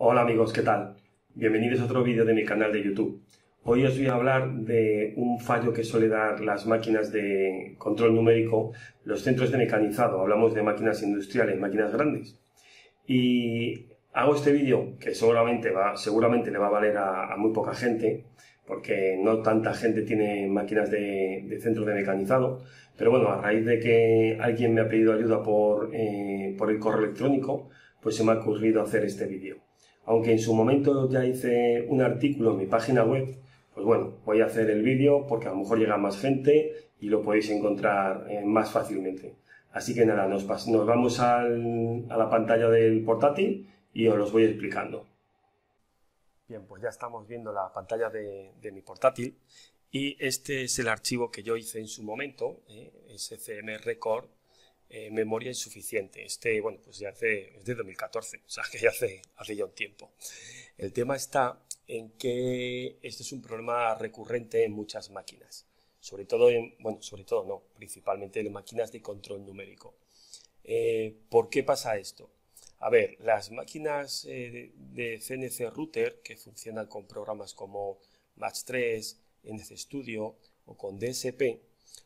Hola amigos, ¿qué tal? Bienvenidos a otro vídeo de mi canal de YouTube. Hoy os voy a hablar de un fallo que suele dar las máquinas de control numérico, los centros de mecanizado, hablamos de máquinas industriales, máquinas grandes. Y hago este vídeo que seguramente, va, seguramente le va a valer a, muy poca gente, porque no tanta gente tiene máquinas de, centro de mecanizado, pero bueno, a raíz de que alguien me ha pedido ayuda por eh, el correo electrónico, pues se me ha ocurrido hacer este vídeo aunque en su momento ya hice un artículo en mi página web, pues bueno, voy a hacer el vídeo porque a lo mejor llega más gente y lo podéis encontrar eh, más fácilmente. Así que nada, nos, vamos a la pantalla del portátil y os los voy explicando. Bien, pues ya estamos viendo la pantalla de, mi portátil y este es el archivo que yo hice en su momento, eh, SCM Record eh, memoria insuficiente. Este, bueno, pues ya hace, es de 2014, o sea que ya hace, hace ya un tiempo. El tema está en que este es un problema recurrente en muchas máquinas, sobre todo en, bueno, sobre todo no, principalmente en máquinas de control numérico. Eh, ¿Por qué pasa esto? A ver, las máquinas eh, de CNC Router que funcionan con programas como Match 3, NC Studio o con DSP,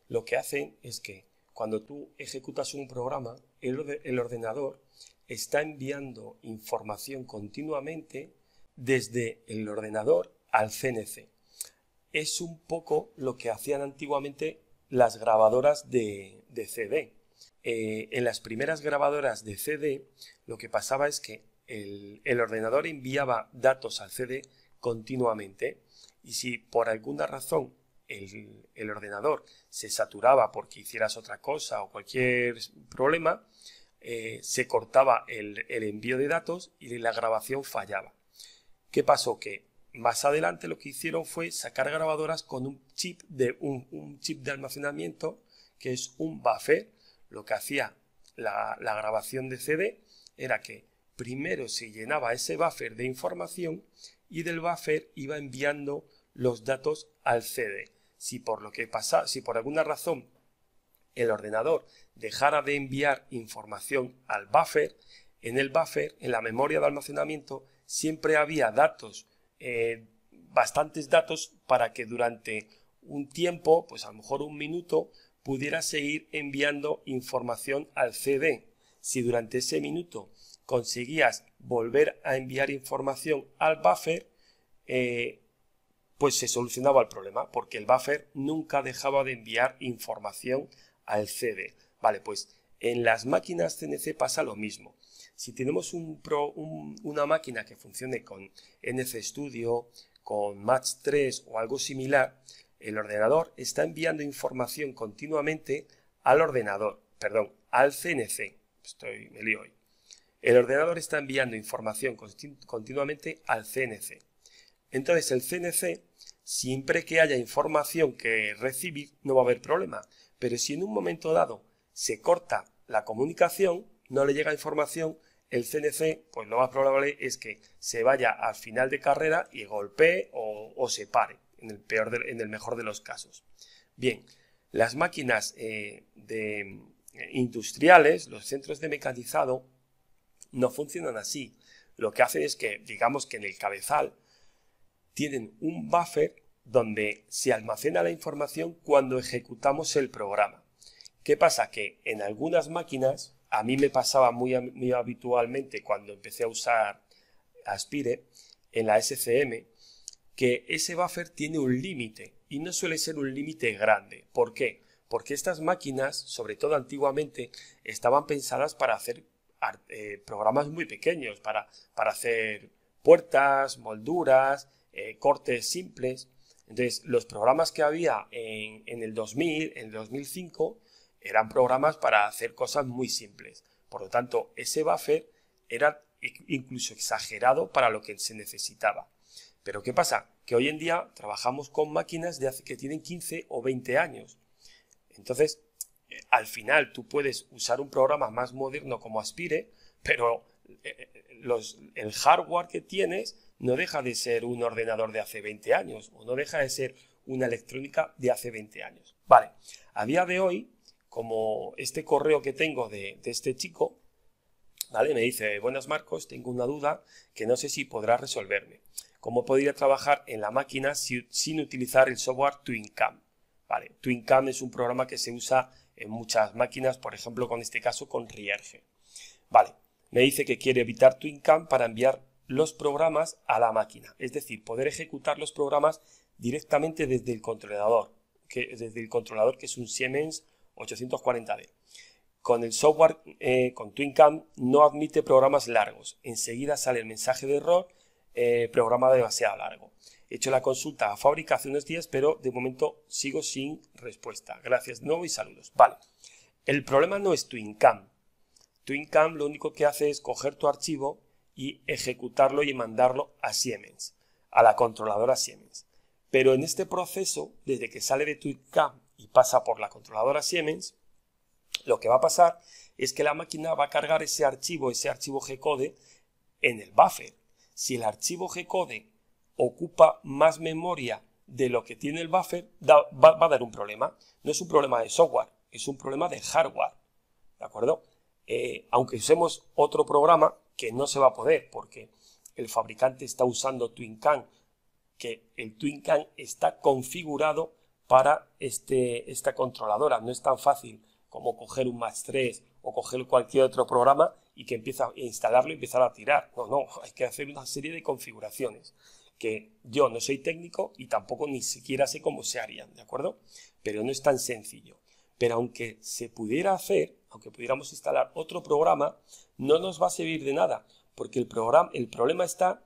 lo que hacen es que cuando tú ejecutas un programa, el, ordenador está enviando información continuamente desde el ordenador al CNC. Es un poco lo que hacían antiguamente las grabadoras de, CD. Eh, en las primeras grabadoras de CD lo que pasaba es que el, ordenador enviaba datos al CD continuamente y si por alguna razón el, ordenador se saturaba porque hicieras otra cosa o cualquier problema, eh, se cortaba el, envío de datos y la grabación fallaba. ¿Qué pasó? Que más adelante lo que hicieron fue sacar grabadoras con un chip de, un, chip de almacenamiento que es un buffer. Lo que hacía la, grabación de CD era que primero se llenaba ese buffer de información y del buffer iba enviando los datos al CD si por lo que pasa, si por alguna razón el ordenador dejara de enviar información al buffer, en el buffer, en la memoria de almacenamiento, siempre había datos, eh, bastantes datos para que durante un tiempo, pues a lo mejor un minuto, pudiera seguir enviando información al CD. Si durante ese minuto conseguías volver a enviar información al buffer, eh, pues se solucionaba el problema porque el buffer nunca dejaba de enviar información al CD. Vale, pues en las máquinas CNC pasa lo mismo. Si tenemos una máquina que funcione con NC Studio, con Match 3 o algo similar, el ordenador está enviando información continuamente al ordenador, perdón, al CNC. Estoy, me lío hoy. El ordenador está enviando información continuamente al CNC. Entonces el CNC, siempre que haya información que recibir, no va a haber problema. Pero si en un momento dado se corta la comunicación, no le llega información, el CNC, pues lo más probable es que se vaya al final de carrera y golpee o, se pare, en el, peor en el mejor de los casos. Bien, las máquinas eh, eh, industriales, los centros de mecanizado, no funcionan así. Lo que hacen es que, digamos que en el cabezal, tienen un buffer donde se almacena la información cuando ejecutamos el programa. ¿Qué pasa? Que en algunas máquinas, a mí me pasaba muy, habitualmente cuando empecé a usar Aspire en la SCM, que ese buffer tiene un límite y no suele ser un límite grande. ¿Por qué? Porque estas máquinas, sobre todo antiguamente, estaban pensadas para hacer eh, programas muy pequeños, para hacer puertas, molduras, eh, cortes simples. Entonces, los programas que había en, en el 2000, en el 2005, eran programas para hacer cosas muy simples. Por lo tanto, ese buffer era incluso exagerado para lo que se necesitaba. Pero ¿qué pasa? Que hoy en día trabajamos con máquinas de hace, que tienen 15 o 20 años. Entonces, eh, al final tú puedes usar un programa más moderno como Aspire, pero el hardware que tienes no deja de ser un ordenador de hace 20 años o no deja de ser una electrónica de hace 20 años. Vale, a día de hoy, como este correo que tengo de, este chico, ¿vale? Me dice, buenas Marcos, tengo una duda que no sé si podrás resolverme. ¿Cómo podría trabajar en la máquina sin utilizar el software TwinCam? Vale, TwinCam es un programa que se usa en muchas máquinas, por ejemplo, con este caso con Rierge. Vale, me dice que quiere evitar TwinCam para enviar los programas a la máquina, es decir, poder ejecutar los programas directamente desde el controlador, que, desde el controlador que es un Siemens 840D. Con el software, eh, con TwinCam, no admite programas largos. Enseguida sale el mensaje de error, eh, programa demasiado largo. He hecho la consulta a fábrica hace unos días, pero de momento sigo sin respuesta. Gracias no, nuevo y saludos. Vale, el problema no es TwinCam, TwinCam lo único que hace es coger tu archivo y ejecutarlo y mandarlo a Siemens, a la controladora Siemens. Pero en este proceso, desde que sale de TwinCam y pasa por la controladora Siemens, lo que va a pasar es que la máquina va a cargar ese archivo, ese archivo G-code, en el buffer. Si el archivo G-code ocupa más memoria de lo que tiene el buffer, va, a dar un problema. No es un problema de software, es un problema de hardware. ¿De acuerdo? Eh, aunque usemos otro programa, que no se va a poder porque el fabricante está usando TwinCAN, que el TwinCAN está configurado para este, esta controladora. No es tan fácil como coger un Max 3 o coger cualquier otro programa y que empieza a instalarlo y empezar a tirar. No, no, hay que hacer una serie de configuraciones que yo no soy técnico y tampoco ni siquiera sé cómo se harían, ¿de acuerdo? Pero no es tan sencillo. Pero aunque se pudiera hacer, aunque pudiéramos instalar otro programa, no nos va a servir de nada, porque el, el problema está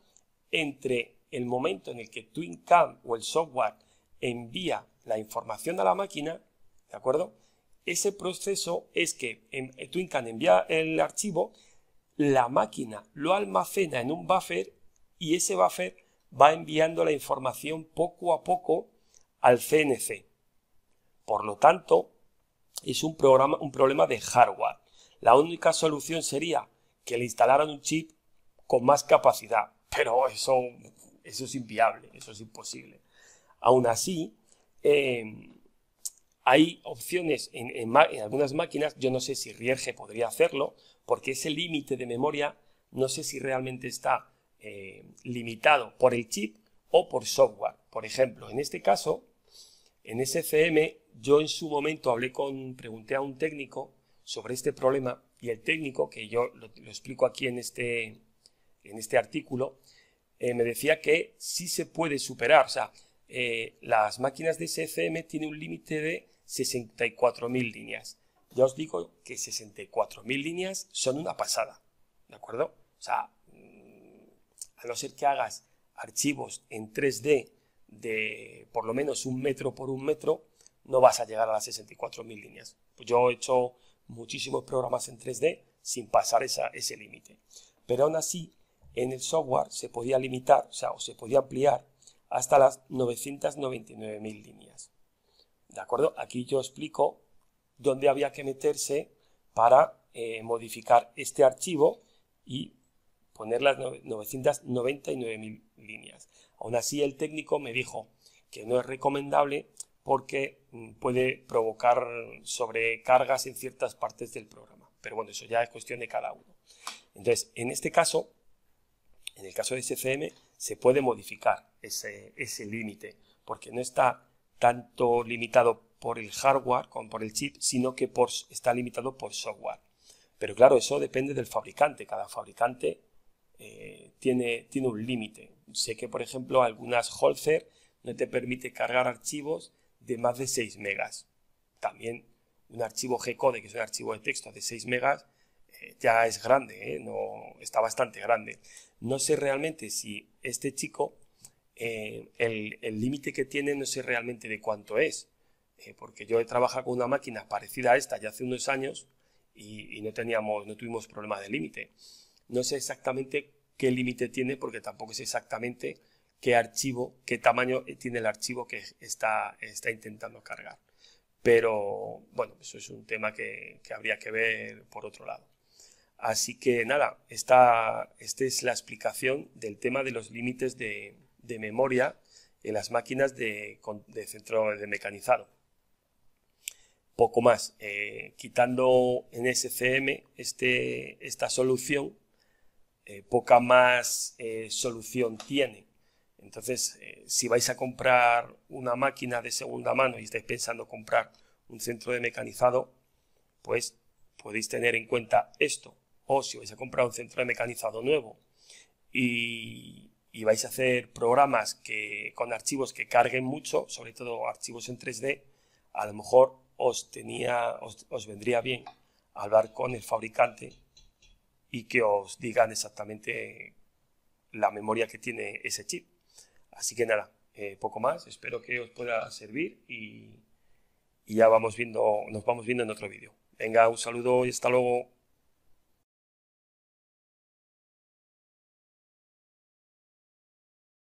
entre el momento en el que TwinCam o el software envía la información a la máquina, ¿de acuerdo? Ese proceso es que en, TwinCam envía el archivo, la máquina lo almacena en un buffer y ese buffer va enviando la información poco a poco al CNC. Por lo tanto, es un, programa, un problema de hardware. La única solución sería que le instalaran un chip con más capacidad, pero eso, eso es inviable, eso es imposible. Aún así, eh, hay opciones en, algunas máquinas, yo no sé si Rierge podría hacerlo, porque ese límite de memoria no sé si realmente está eh, limitado por el chip o por software. Por ejemplo, en este caso, en SCM yo en su momento hablé con, pregunté a un técnico sobre este problema y el técnico, que yo lo, explico aquí en este, en este artículo, eh, me decía que sí se puede superar. O sea, eh, las máquinas de SFM tienen un límite de 64.000 líneas. Ya os digo que 64.000 líneas son una pasada, ¿de acuerdo? O sea, mm, a no ser que hagas archivos en 3D de por lo menos un metro por un metro, no vas a llegar a las 64.000 líneas. Pues yo he hecho muchísimos programas en 3D sin pasar ese límite. Pero aún así, en el software se podía limitar, o sea, o se podía ampliar hasta las 999.000 líneas. ¿De acuerdo? Aquí yo explico dónde había que meterse para eh, modificar este archivo y poner las 999.000 líneas. Aún así, el técnico me dijo que no es recomendable porque mm, puede provocar sobrecargas en ciertas partes del programa. Pero bueno, eso ya es cuestión de cada uno. Entonces, en este caso, en el caso de SCM, se puede modificar ese, límite, porque no está tanto limitado por el hardware, como por el chip, sino que por, está limitado por software. Pero claro, eso depende del fabricante. Cada fabricante eh, tiene, tiene un límite. Sé que, por ejemplo, algunas Holzer no te permite cargar archivos de más de 6 megas. También un archivo gcode que es un archivo de texto de 6 megas, eh, ya es grande, ¿eh? no, está bastante grande. No sé realmente si este chico, eh, el límite que tiene no sé realmente de cuánto es, porque yo he trabajado con una máquina parecida a esta ya hace unos años y, y no, teníamos, no tuvimos problema de límite. No sé exactamente qué límite tiene porque tampoco sé exactamente qué archivo, qué tamaño eh, tiene el archivo que está, está intentando cargar. Pero bueno, eso es un tema que, habría que ver por otro lado. Así que nada, esta, esta, es la explicación del tema de los límites de, memoria en las máquinas de, centro de mecanizado. Poco más, eh, quitando en SCM este, esta solución, eh, poca más solución tiene. Entonces, eh, si vais a comprar una máquina de segunda mano y estáis pensando comprar un centro de mecanizado, pues podéis tener en cuenta esto. O si vais a comprar un centro de mecanizado nuevo y, vais a hacer programas que, con archivos que carguen mucho, sobre todo archivos en 3D, a lo mejor os, os vendría bien hablar con el fabricante y que os digan exactamente la memoria que tiene ese chip. Así que nada, eh, poco más, espero que os pueda servir y, y ya vamos viendo, nos vamos viendo en otro vídeo. Venga, un saludo y hasta luego.